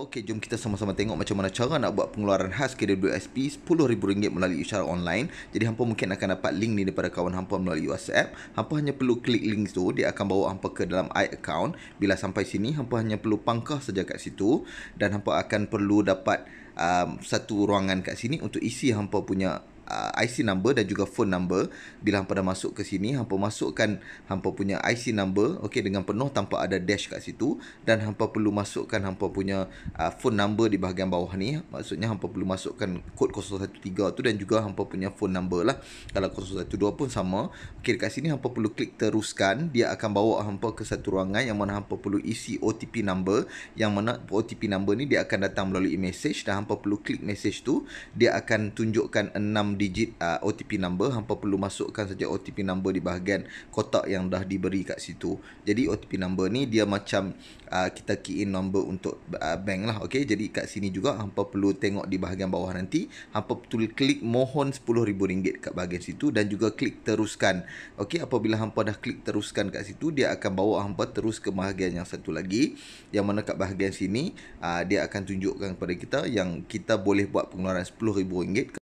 Okey, jom kita sama-sama tengok macam mana cara nak buat pengeluaran khas KWSP RM10,000 melalui secara online. Jadi, hampa mungkin akan dapat link ni daripada kawan hampa melalui WhatsApp. Hampa hanya perlu klik link tu, dia akan bawa hampa ke dalam i-account. Bila sampai sini, hampa hanya perlu pangkah saja kat situ. Dan hampa akan perlu dapat um, satu ruangan kat sini untuk isi hampa punya uh, IC number dan juga phone number bila hampa dah masuk ke sini hampa masukkan hampa punya IC number okey dengan penuh tanpa ada dash kat situ dan hampa perlu masukkan hampa punya uh, phone number di bahagian bawah ni maksudnya hampa perlu masukkan kod 013 tu dan juga hampa punya phone number lah kalau 012 pun sama okey dekat sini hampa perlu klik teruskan dia akan bawa hampa ke satu ruangan yang mana hampa perlu isi OTP number yang mana OTP number ni dia akan datang melalui message dan hampa perlu klik message tu dia akan tunjukkan 6 digit uh, ah, OTP number hangpa perlu masukkan saja OTP number di bahagian kotak yang dah diberi kat situ jadi OTP number ni dia macam uh, kita key in number untuk uh, bank lah okey jadi kat sini juga hangpa perlu tengok di bahagian bawah nanti hangpa betul klik mohon rm ringgit kat bahagian situ dan juga klik teruskan okey apabila hangpa dah klik teruskan kat situ dia akan bawa hangpa terus ke bahagian yang satu lagi yang mana kat bahagian sini uh, dia akan tunjukkan kepada kita yang kita boleh buat pengeluaran RM10000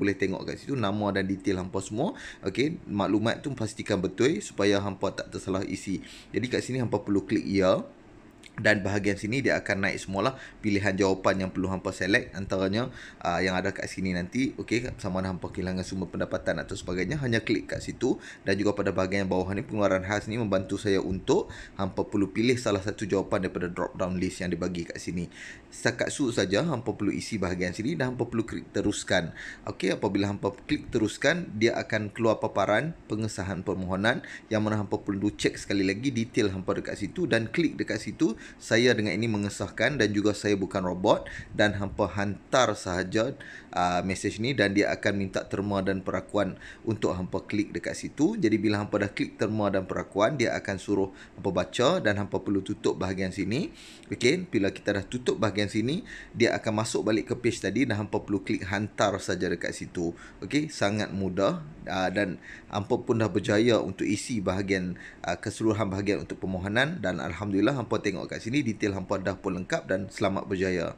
boleh tengok kat situ nama dan detail hangpa semua okey maklumat tu pastikan betul supaya hangpa tak tersalah isi jadi kat sini hangpa perlu klik ya dan bahagian sini dia akan naik semualah pilihan jawapan yang perlu hampa select antaranya uh, yang ada kat sini nanti okey sama ada hampa kehilangan sumber pendapatan atau sebagainya hanya klik kat situ dan juga pada bahagian bawah ni pengeluaran khas ni membantu saya untuk hampa perlu pilih salah satu jawapan daripada drop down list yang dibagi kat sini setakat su saja hampa perlu isi bahagian sini dan hampa perlu klik teruskan okey apabila hampa klik teruskan dia akan keluar paparan pengesahan permohonan yang mana hampa perlu check sekali lagi detail hampa dekat situ dan klik dekat situ saya dengan ini mengesahkan dan juga saya bukan robot dan hampa hantar sahaja uh, mesej ni dan dia akan minta terma dan perakuan untuk hampa klik dekat situ. Jadi bila hampa dah klik terma dan perakuan, dia akan suruh hampa baca dan hampa perlu tutup bahagian sini. Okey, bila kita dah tutup bahagian sini, dia akan masuk balik ke page tadi dan hampa perlu klik hantar saja dekat situ. Okey, sangat mudah uh, dan hampa pun dah berjaya untuk isi bahagian uh, keseluruhan bahagian untuk permohonan dan alhamdulillah hampa tengok kat sini detail hampa dah pun lengkap dan selamat berjaya